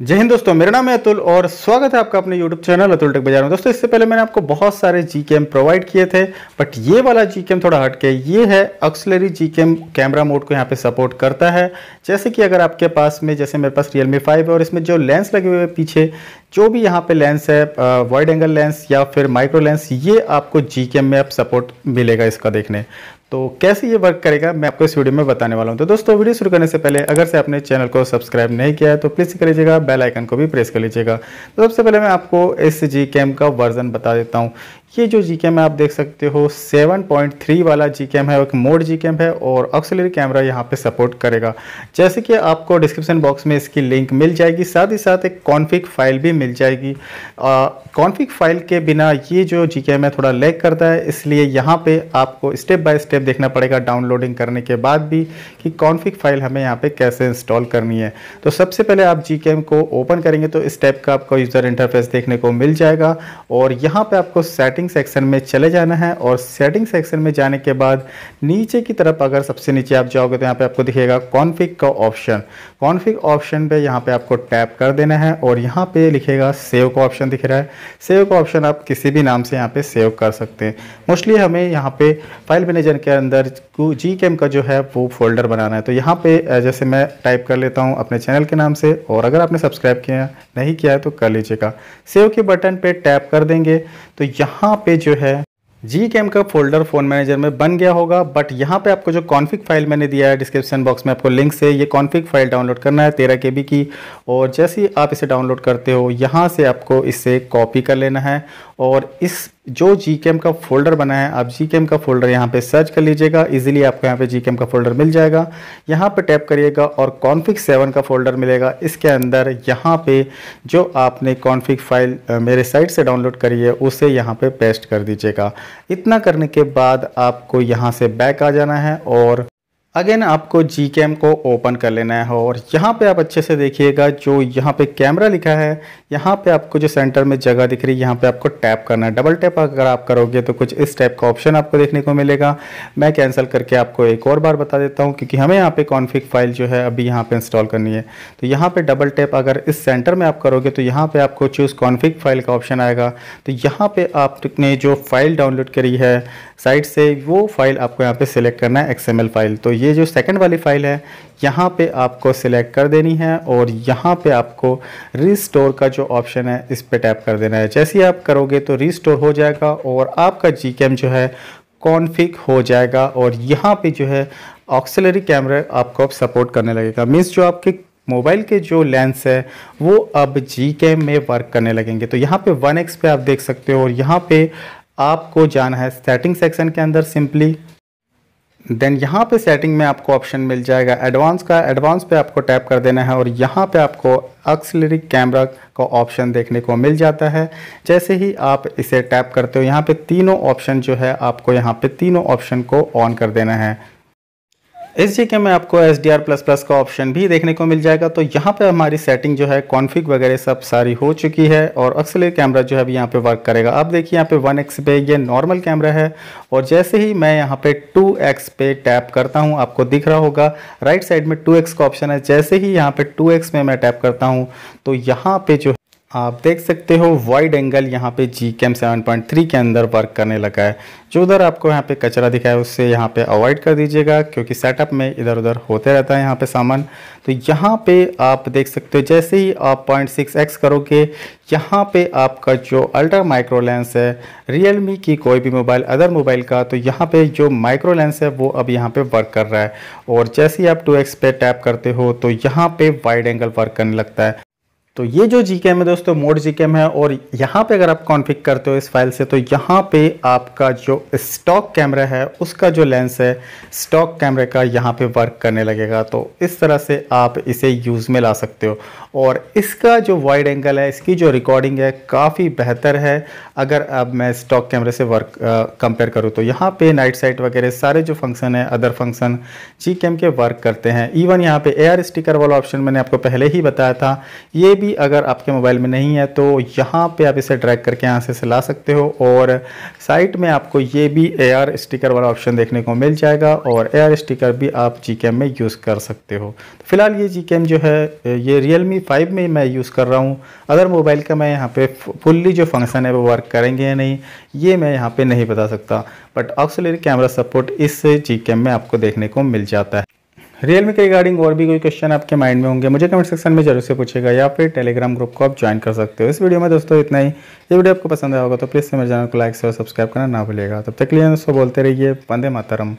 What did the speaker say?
जय हिंद दोस्तों मेरा नाम है अतुल और स्वागत है आपका अपने YouTube चैनल अतुल टेक बाजार में दोस्तों इससे पहले मैंने आपको बहुत सारे जी कैम प्रोवाइड किए थे बट ये वाला जी कैम थोड़ा हटके ये है auxiliary G cam camera mode को यहाँ पे सपोर्ट करता है जैसे कि अगर आपके पास में जैसे मेरे पास रियल मी फाइव है और इसमें जो लेंस लगे हुए पीछे जो भी यहाँ पे लेंस है वाइड एंगल लेंस या फिर माइक्रो लेंस ये आपको जी में अब सपोर्ट मिलेगा इसका देखने तो कैसे ये वर्क करेगा मैं आपको इस वीडियो में बताने वाला हूँ तो दोस्तों वीडियो शुरू करने से पहले अगर से आपने चैनल को सब्सक्राइब नहीं किया है तो प्लीज़ कर लीजिएगा बेल आइकन को भी प्रेस कर लीजिएगा तो सबसे पहले मैं आपको इस जी कैम का वर्जन बता देता हूँ ये जो जी कैम आप देख सकते हो 7.3 वाला जी कैम है एक मोड जी कैम है और ऑक्सिलरी कैमरा यहाँ पे सपोर्ट करेगा जैसे कि आपको डिस्क्रिप्शन बॉक्स में इसकी लिंक मिल जाएगी साथ ही साथ एक कॉन्फिक फाइल भी मिल जाएगी कॉन्फ़िग फाइल के बिना ये जो जी के में थोड़ा लैग करता है इसलिए यहाँ पे आपको स्टेप बाय स्टेप देखना पड़ेगा डाउनलोडिंग करने के बाद भी कि कॉन्फ़िग फाइल हमें यहाँ पे कैसे इंस्टॉल करनी है तो सबसे पहले आप जी को ओपन करेंगे तो इस टाइप का आपको यूज़र इंटरफेस देखने को मिल जाएगा और यहाँ पर आपको सेटिंग सेक्शन में चले जाना है और सेटिंग सेक्शन में जाने के बाद नीचे की तरफ अगर सबसे नीचे आप जाओगे तो यहाँ पर आपको दिखेगा कॉन्फ़िग का ऑप्शन कॉन्फ़िग ऑप्शन पर यहाँ पर आपको टैप कर देना है और यहाँ पर लिखे दिखेगा सेव का ऑप्शन दिख रहा है सेव का ऑप्शन आप किसी भी नाम से यहाँ पे सेव कर सकते हैं मोस्टली हमें यहाँ पे फाइल मैनेजर के अंदर जी का जो है वो फोल्डर बनाना है तो यहाँ पे जैसे मैं टाइप कर लेता हूँ अपने चैनल के नाम से और अगर आपने सब्सक्राइब किया नहीं किया है तो कर लीजिएगा सेव के बटन पर टैप कर देंगे तो यहाँ पर जो है जी कैम का फोल्डर फोन मैनेजर में बन गया होगा बट यहाँ पे आपको जो कॉन्फ़िग फाइल मैंने दिया है डिस्क्रिप्शन बॉक्स में आपको लिंक से ये कॉन्फ़िग फाइल डाउनलोड करना है तेरह के की और जैसे ही आप इसे डाउनलोड करते हो यहाँ से आपको इसे कॉपी कर लेना है और इस जो जी का फोल्डर बना है आप जी का फोल्डर यहाँ पे सर्च कर लीजिएगा इजीली आपको यहाँ पे जी का फोल्डर मिल जाएगा यहाँ पे टैप करिएगा और कॉन्फिक सेवन का फोल्डर मिलेगा इसके अंदर यहाँ पे जो आपने कॉन्फिक फाइल मेरे साइट से डाउनलोड करी है उसे यहाँ पे पेस्ट कर दीजिएगा इतना करने के बाद आपको यहाँ से बैक आ जाना है और अगेन आपको जी कैम को ओपन कर लेना है और यहाँ पे आप अच्छे से देखिएगा जो यहाँ पे कैमरा लिखा है यहाँ पे आपको जो सेंटर में जगह दिख रही है यहाँ पे आपको टैप करना है डबल टैप अगर आप करोगे तो कुछ इस टाइप का ऑप्शन आपको देखने को मिलेगा मैं कैंसिल करके आपको एक और बार बता देता हूँ क्योंकि हमें यहाँ पे कॉन्फिक फाइल जो है अभी यहाँ पर इंस्टॉल करनी है तो यहाँ पर डबल टैप अगर इस सेंटर में आप करोगे तो यहाँ पर आपको चूज़ कॉन्फिक फाइल का ऑप्शन आएगा तो यहाँ पर आपने जो फाइल डाउनलोड करी है साइट से वो फाइल आपको यहाँ पर सिलेक्ट करना है एक्सएमएल फाइल तो ये ये जो सेकंड वाली फाइल है यहाँ पे आपको सिलेक्ट कर देनी है और यहाँ पे आपको रिस्टोर का जो ऑप्शन है इस पर टैप कर देना है जैसे ही आप करोगे तो रिस्टोर हो जाएगा और आपका जी जो है कॉन्फिक हो जाएगा और यहाँ पे जो है ऑक्सिलरी कैमरा आपको अब सपोर्ट करने लगेगा मीन्स जो आपके मोबाइल के जो लेंस है वो अब जी कैम में वर्क करने लगेंगे तो यहाँ पे एक्स पे आप देख सकते हो और यहाँ पे आपको जाना है सेटिंग सेक्शन के अंदर सिंपली देन यहाँ पे सेटिंग में आपको ऑप्शन मिल जाएगा एडवांस का एडवांस पे आपको टैप कर देना है और यहाँ पे आपको अक्सलरिक कैमरा का ऑप्शन देखने को मिल जाता है जैसे ही आप इसे टैप करते हो यहाँ पे तीनों ऑप्शन जो है आपको यहाँ पे तीनों ऑप्शन को ऑन कर देना है इस जगह में आपको S D R plus plus का ऑप्शन भी देखने को मिल जाएगा तो यहाँ पे हमारी सेटिंग जो है कॉन्फ़िग वगैरह सब सारी हो चुकी है और अक्सल कैमरा जो है अभी यहाँ पे वर्क करेगा आप देखिए यहाँ पे वन एक्स पे ये नॉर्मल कैमरा है और जैसे ही मैं यहाँ पे टू एक्स पे टैप करता हूँ आपको दिख रहा होगा राइट साइड में टू एक्स का ऑप्शन है जैसे ही यहाँ पे टू एक्स में मैं टैप करता हूँ तो यहाँ पे जो आप देख सकते हो वाइड एंगल यहाँ पे जी के सेवन के अंदर वर्क करने लगा है जो उधर आपको यहाँ पे कचरा दिखा है उससे यहाँ पे अवॉइड कर दीजिएगा क्योंकि सेटअप में इधर उधर होते रहता है यहाँ पे सामान तो यहाँ पे आप देख सकते हो जैसे ही आप पॉइंट सिक्स एक्स करोगे यहाँ पे आपका जो अल्ट्रा माइक्रो लेंस है रियल की कोई भी मोबाइल अदर मोबाइल का तो यहाँ पर जो माइक्रो लेंस है वो अब यहाँ पर वर्क कर रहा है और जैसे ही आप टू एक्स पे टैप करते हो तो यहाँ पर वाइड एंगल वर्क करने लगता है तो ये जो जी है दोस्तों मोड जी है और यहाँ पे अगर आप कॉन्फ़िग करते हो इस फाइल से तो यहाँ पे आपका जो स्टॉक कैमरा है उसका जो लेंस है स्टॉक कैमरे का यहाँ पे वर्क करने लगेगा तो इस तरह से आप इसे यूज़ में ला सकते हो और इसका जो वाइड एंगल है इसकी जो रिकॉर्डिंग है काफ़ी बेहतर है अगर अब मैं स्टॉक कैमरे से वर्क कंपेयर करूँ तो यहाँ पे नाइट साइट वगैरह सारे जो फंक्शन है अदर फंक्शन जी के वर्क करते हैं इवन यहाँ पे एयर स्टिकर वाला ऑप्शन मैंने आपको पहले ही बताया था ये भी की अगर आपके मोबाइल में नहीं है तो यहाँ पे आप इसे ड्रैग करके यहाँ से ला सकते हो और साइट में आपको ये भी एआर स्टिकर वाला ऑप्शन देखने को मिल जाएगा और एआर स्टिकर भी आप जी में यूज़ कर सकते हो तो फिलहाल ये जी जो है ये रियल मी फाइव में मैं यूज़ कर रहा हूँ अदर मोबाइल का मैं यहाँ पे फुल्ली जो फंक्शन है वो वर्क करेंगे या नहीं ये मैं यहाँ पर नहीं बता सकता बट ऑक्सलरी कैमरा सपोर्ट इस जी में आपको देखने को मिल जाता है रियलमी के रिगार्डिंग और भी कोई क्वेश्चन आपके माइंड में होंगे मुझे कमेंट सेक्शन में जरूर से पूछेगा या फिर टेलीग्राम ग्रुप को आप ज्वाइन कर सकते हो इस वीडियो में दोस्तों इतना ही ये वीडियो आपको पसंद आया होगा तो प्लीज़ मेरे चैनल को लाइक और सब्सक्राइब करना ना भूलेगा तब तक लिए दोस्तों बोलते रहिए पंदे मातरम